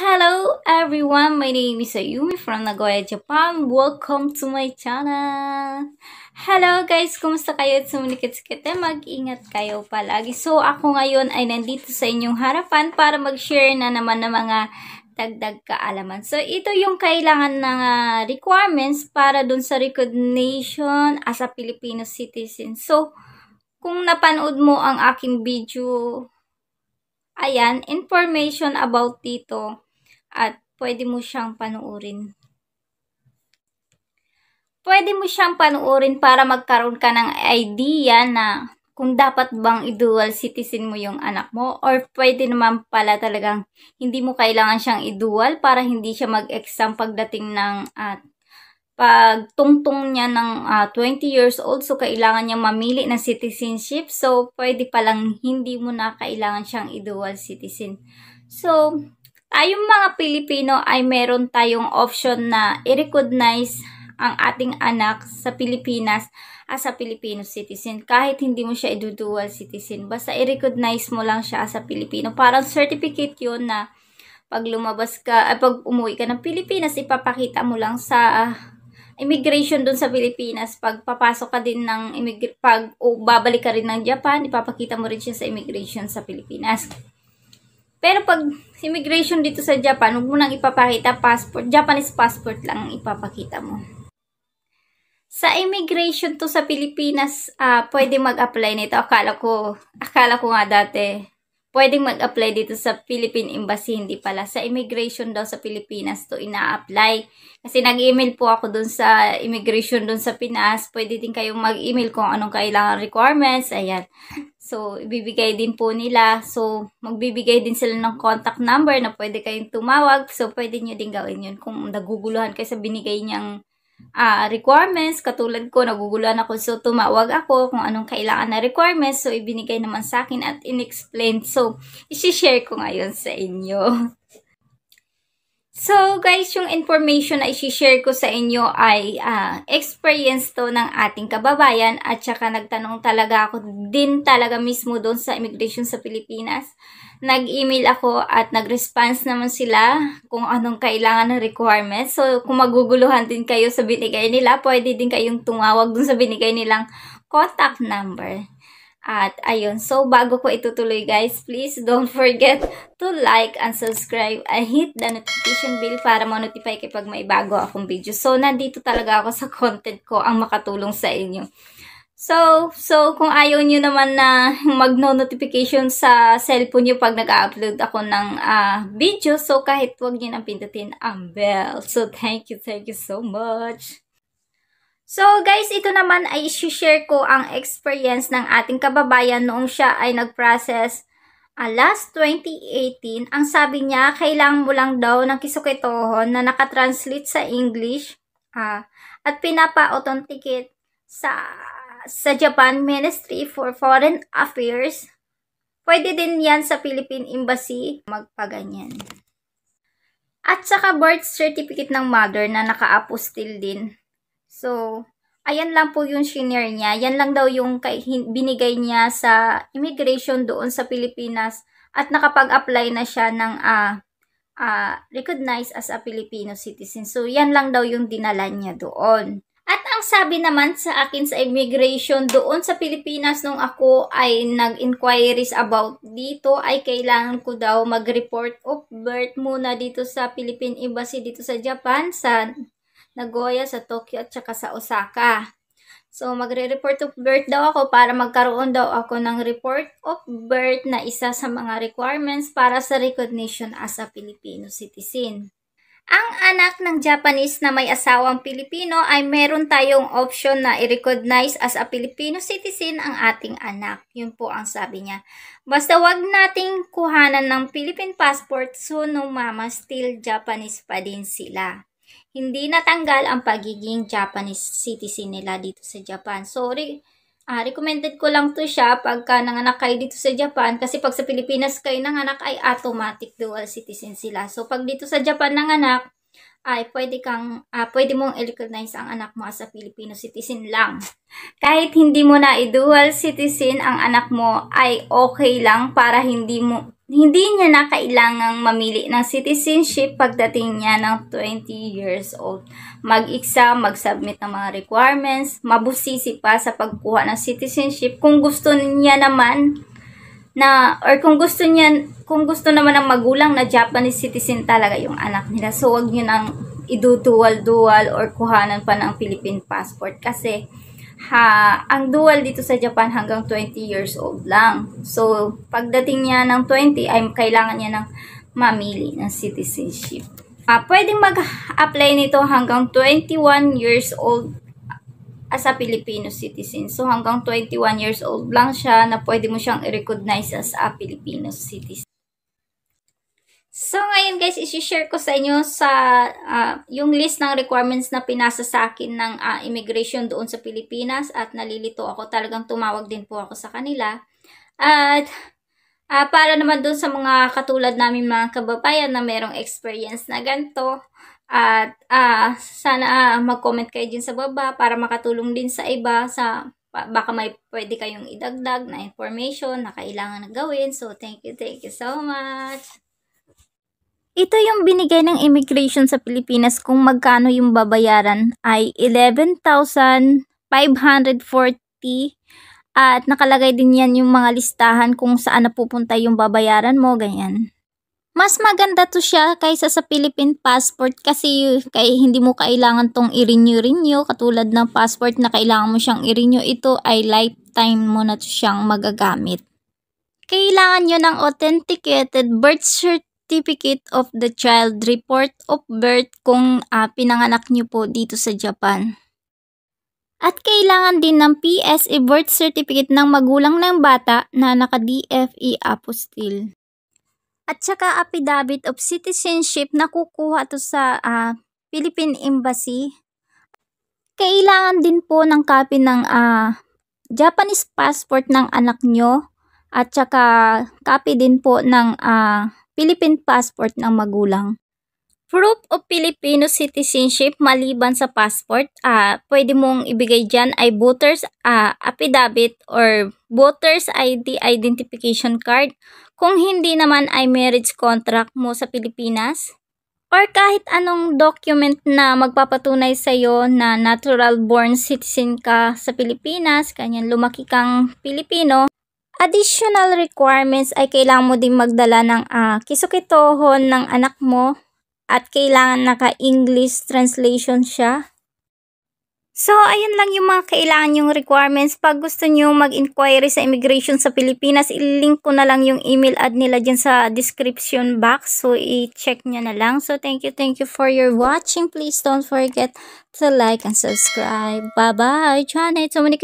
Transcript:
Hello everyone, my name is Ayumi from Nagoya, Japan. Welcome to my channel! Hello guys! Kumusta kayo at sumunikit-sikite? Mag-ingat kayo palagi. So ako ngayon ay nandito sa inyong harapan para mag-share na naman ng mga dagdag kaalaman. So ito yung kailangan ng uh, requirements para dun sa recognition as a Filipino citizen. So kung napanood mo ang aking video Ayan, information about dito at pwede mo siyang panuorin. Pwede mo siyang panuorin para magkaroon ka ng idea na kung dapat bang i-dual citizen mo yung anak mo or pwede naman pala talagang hindi mo kailangan siyang i-dual para hindi siya mag-exam pagdating ng at ah, pagtungtong niya ng uh, ah, 20 years old so kailangan niya mamili ng citizenship so pwede palang hindi mo na kailangan siyang i-dual citizen. So, Tayong ah, mga Pilipino ay meron tayong option na i-recognize ang ating anak sa Pilipinas as a Filipino citizen. Kahit hindi mo siya idudual citizen, basta i-recognize mo lang siya as a Pilipino. Parang certificate yun na pag lumabas ka, ay pag umuwi ka ng Pilipinas, ipapakita mo lang sa uh, immigration doon sa Pilipinas. Pag papasok ka din ng, pag o, babalik ka rin ng Japan, ipapakita mo rin siya sa immigration sa Pilipinas. Pero pag immigration dito sa Japan, huwag mo nang ipapakita passport. Japanese passport lang ang ipapakita mo. Sa immigration to sa Pilipinas, uh, pwede mag-apply nito. Akala ko, akala ko nga dati, pwedeng mag-apply dito sa Philippine Embassy. Hindi pala. Sa immigration daw sa Pilipinas to ina-apply. Kasi nag-email po ako dun sa immigration dun sa Pinas. Pwede din kayong mag-email kung anong kailangan requirements. Ayan. So, ibibigay din po nila. So, magbibigay din sila ng contact number na pwede kayong tumawag. So, pwede nyo din gawin yun kung naguguluhan kayo sa binigay niyang uh, requirements. Katulad ko, naguguluhan ako. So, tumawag ako kung anong kailangan na requirements. So, ibinigay naman sa akin at inexplain. So, isishare ko ngayon sa inyo. So guys, yung information na i-share ko sa inyo ay uh, experience to ng ating kababayan at saka nagtanong talaga ako din talaga mismo doon sa immigration sa Pilipinas. Nag-email ako at nag-response naman sila kung anong kailangan ng requirements. So kung maguguluhan din kayo sa binigay nila, pwede din kayong tumawag doon sa binigay nilang contact number. At ayun, so bago ko itutuloy guys, please don't forget to like and subscribe and hit the notification bell para ma-notify kapag may bago akong video. So nandito talaga ako sa content ko ang makatulong sa inyo. So, so kung ayaw nyo naman na mag-notification sa cellphone nyo pag nag-upload ako ng uh, video, so kahit wag nyo nang pindutin ang bell. So, thank you, thank you so much. So guys, ito naman ay share ko ang experience ng ating kababayan noong siya ay nag-process uh, last 2018. Ang sabi niya, kailangan mo lang daw ng kisukitohon na nakatranslate sa English uh, at pinapa-authenticate sa, sa Japan Ministry for Foreign Affairs. Pwede din yan sa Philippine Embassy magpaganyan. At saka birth certificate ng mother na naka-apostil din So, ayan lang po yung senior niya. Yan lang daw yung binigay niya sa immigration doon sa Pilipinas at nakapag-apply na siya ng uh, uh, recognized as a Filipino citizen. So, yan lang daw yung dinala niya doon. At ang sabi naman sa akin sa immigration doon sa Pilipinas nung ako ay nag-inquiries about dito ay kailangan ko daw mag-report of birth muna dito sa Philippine Embassy dito sa Japan sa Nagoya, sa Tokyo, at saka sa Osaka. So, magre-report of birth daw ako para magkaroon daw ako ng report of birth na isa sa mga requirements para sa recognition as a Filipino citizen. Ang anak ng Japanese na may asawang Pilipino ay meron tayong option na i-recognize as a Filipino citizen ang ating anak. Yun po ang sabi niya. Basta wag nating kuhanan ng Philippine passport so no mama still Japanese pa din sila hindi natanggal ang pagiging Japanese citizen nila dito sa Japan. So, re- uh, recommended ko lang to siya pagka nanganak kayo dito sa Japan kasi pag sa Pilipinas kayo nanganak ay automatic dual citizen sila. So, pag dito sa Japan nanganak, ay pwede kang uh, pwede mong recognize ang anak mo as Filipino citizen lang. Kahit hindi mo na i-dual citizen ang anak mo ay okay lang para hindi mo hindi niya na kailangang mamili ng citizenship pagdating niya ng 20 years old. Mag-exam, mag-submit ng mga requirements, mabusisi pa sa pagkuha ng citizenship kung gusto niya naman na or kung gusto niya kung gusto naman ng magulang na Japanese citizen talaga yung anak nila. So wag niyo nang idudual-dual or kuhanan pa ng Philippine passport kasi ha, ang dual dito sa Japan hanggang 20 years old lang. So, pagdating niya ng 20, ay kailangan niya ng mamili ng citizenship. Uh, pwedeng mag-apply nito hanggang 21 years old as a Filipino citizen. So, hanggang 21 years old lang siya na pwede mo siyang i-recognize as a Filipino citizen. So ngayon guys, isi-share ko sa inyo sa uh, yung list ng requirements na pinasa sa akin ng uh, immigration doon sa Pilipinas at nalilito ako. Talagang tumawag din po ako sa kanila. At uh, para naman doon sa mga katulad namin mga kababayan na merong experience na ganito, at uh, sana uh, mag-comment kayo din sa baba para makatulong din sa iba sa baka may pwede kayong idagdag na information na kailangan gawin. So, thank you, thank you so much. Ito yung binigay ng immigration sa Pilipinas kung magkano yung babayaran ay 11,540 at nakalagay din yan yung mga listahan kung saan napupunta yung babayaran mo, ganyan. Mas maganda to siya kaysa sa Philippine passport kasi kay hindi mo kailangan tong i-renew-renew katulad ng passport na kailangan mo siyang i-renew. Ito ay lifetime mo na to siyang magagamit. Kailangan nyo ng authenticated birth cert certificate of the child report of birth kung uh, pinanganak nyo po dito sa Japan. At kailangan din ng PSA e birth certificate ng magulang ng bata na naka-DFE apostille. At saka affidavit of citizenship na kukuha to sa uh, Philippine Embassy. Kailangan din po ng copy ng uh, Japanese passport ng anak nyo at saka copy din po ng uh, Philippine passport ng magulang. Proof of Filipino citizenship maliban sa passport, uh, pwede mong ibigay dyan ay voters uh, affidavit or voters ID identification card kung hindi naman ay marriage contract mo sa Pilipinas or kahit anong document na magpapatunay sa iyo na natural born citizen ka sa Pilipinas, kanyang lumaki kang Pilipino, Additional requirements ay kailangan mo din magdala ng uh, kisukitohon ng anak mo at kailangan naka-English translation siya. So, ayun lang yung mga kailangan yung requirements. Pag gusto nyo mag-inquiry sa immigration sa Pilipinas, ilink ko na lang yung email ad nila dyan sa description box. So, i-check nyo na lang. So, thank you, thank you for your watching. Please don't forget to like and subscribe. Bye-bye! Janet, so many